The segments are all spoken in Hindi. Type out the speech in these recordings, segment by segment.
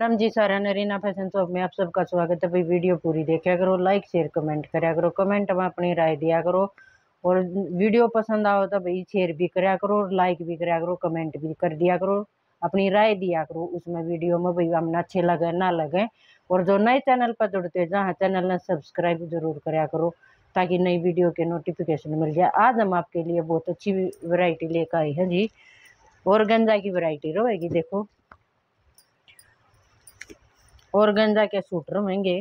राम जी सारा नरीना फैशन शॉप में आप सबका स्वागत है भाई वीडियो पूरी देखा करो लाइक शेयर कमेंट कराया करो कमेंट में अपनी राय दिया करो और वीडियो पसंद आओ तो भाई शेयर भी कराया करो और लाइक भी कराया करो कमेंट भी कर दिया करो अपनी राय दिया करो उसमें वीडियो में भाई हमने अच्छे लगे ना लगे और जो नए चैनल पर जुड़ते हैं जहाँ चैनल ने सब्सक्राइब जरूर कराया करो ताकि नई वीडियो के नोटिफिकेशन मिल जाए आज हम आपके लिए बहुत अच्छी वैरायटी लेकर आए हैं जी और गंजा की वैरायटी रहेगी देखो और गंजा के सूटर महंगे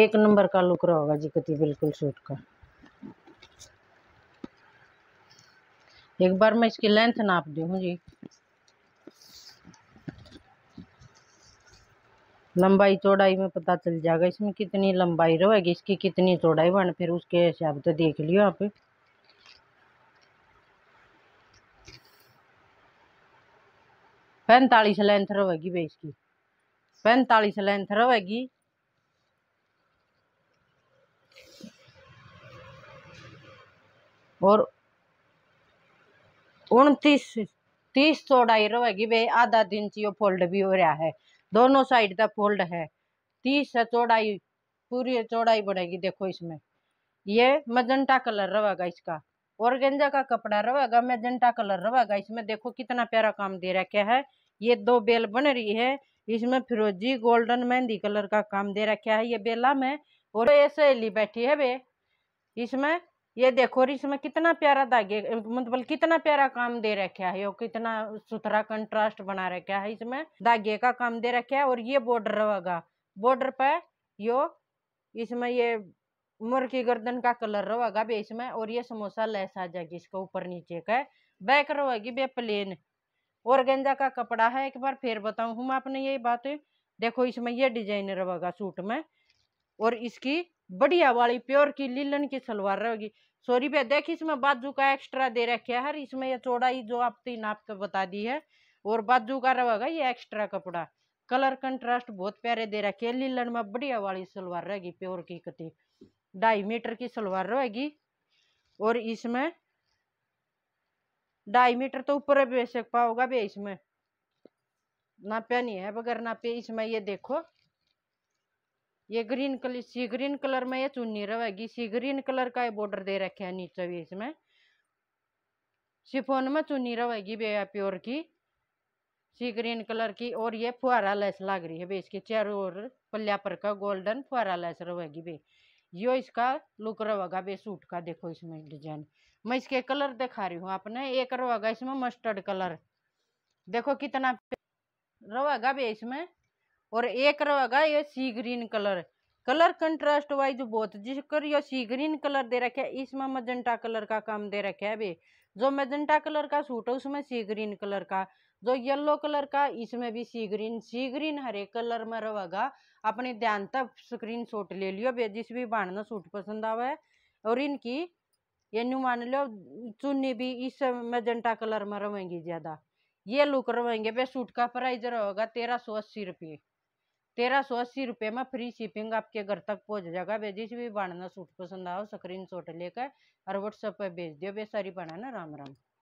एक नंबर का रहा होगा जी कति बिल्कुल सूट का एक बार मैं इसकी लेंथ नाप हूँ जी लंबाई चौड़ाई में पता चल जाएगा इसमें कितनी लंबाई रहेगी इसकी कितनी चौड़ाई बन फिर उसके हिसाब से देख लियो आप पैंतालीस लेंथ रहेगी भाई इसकी पैंतालीस लेंथ रहेगी और उनतीस तीस चौड़ाई रहेगी भाई आधा दिन यो फोल्ड भी हो रहा है दोनों साइड का फोल्ड है तीस है चौड़ाई पूरी चौड़ाई बढ़ेगी देखो इसमें ये मजंटा कलर रहेगा इसका और गेंजा का कपड़ा रहेगा मैजेंटा कलर रहेगा इसमें देखो कितना प्यारा काम दे रखे है ये दो बेल बन रही है इसमें फिरोजी गोल्डन मेहंदी कलर का काम दे रखा है ये बेला में और ये सहेली बैठी है बे इसमें ये देखो और इसमें कितना प्यारा धागे मतलब कितना प्यारा काम दे रखा है और कितना सुथरा कंट्रास्ट बना रखा है इसमें धागे का काम दे रखा है और ये बॉर्डर रहेगा बॉर्डर पर यो इसमें ये उमर की गर्दन का कलर रहेगा बेस इसमें और ये समोसा लैस आ जाएगी इसका ऊपर नीचे का बैक रहेगी बे प्लेन और गेंजा का कपड़ा है एक बार फिर बताऊ हूँ मैं आपने ये बात देखो इसमें यह डिजाइन रहेगा सूट में और इसकी बढ़िया वाली प्योर की लीलन की सलवार रहेगी सॉरी भैया देख इसमें बाजू का एक्स्ट्रा दे रखे है इसमें यह चौड़ाई जो आप तीन आपको बता दी है और बाजू का रहेगा ये एक्स्ट्रा कपड़ा कलर कंट्रास्ट बहुत प्यारे दे रखे है लीलन में बढ़िया वाली सलवार रहेगी प्योर की कती ढाई मीटर की सलवार रहेगी और इसमें ढाई मीटर तो ऊपर बेशक पाओगा भे इसमें नापे नहीं है बगैर नापे इसमें ये देखो ये green colour sea green colour में ये चुन्नी रहेगी सी ग्रीन कलर का ये बॉर्डर दे रखे है नीचे भी इसमें शिफोन में चुन्नी रहेगी भैया प्योर की सी ग्रीन कलर की और ये फुहरा लैस लाग रही है भाई इसके चारों ओर पल्ला पर का गोल्डन फुहरा लैस रहेगी भाई यो इसका लुक रहेगा बे सूट का देखो इसमें डिजाइन मैं इसके कलर दिखा रही हूँ आपने एक रहेगा इसमें मस्टर्ड कलर देखो कितना रहेगा बे इसमें और एक रहेगा ये sea green colour colour contrast wise बहुत जिसकर ये सी ग्रीन कलर दे रखे है इसमें मजेंटा कलर का काम दे रखे है अभी जो मजेंटा कलर का सूट है उसमें सी ग्रीन कलर का जो येलो कलर का इसमें भी सी ग्रीन सी ग्रीन हरे कलर में रहेगा अपने ध्यान तक स्क्रीन शॉट ले लियो जिस भी बांधना सूट पसंद आवे और इनकी ये मान लो चुन्नी भी इस मेजेंटा कलर में रहेंगी ज़्यादा ये लुक रहेंगे भाई सूट का प्राइस रहेगा तेरह सौ अस्सी रुपये तेरह सौ अस्सी रुपये में फ्री शिपिंग आपके घर तक पहुंच जाएगा भाई जिस भी बांधना सूट पसंद आओ स्क्रीन शॉट लेकर और व्हाट्सएप पर भेज दियो भाई सारी बनाना राम राम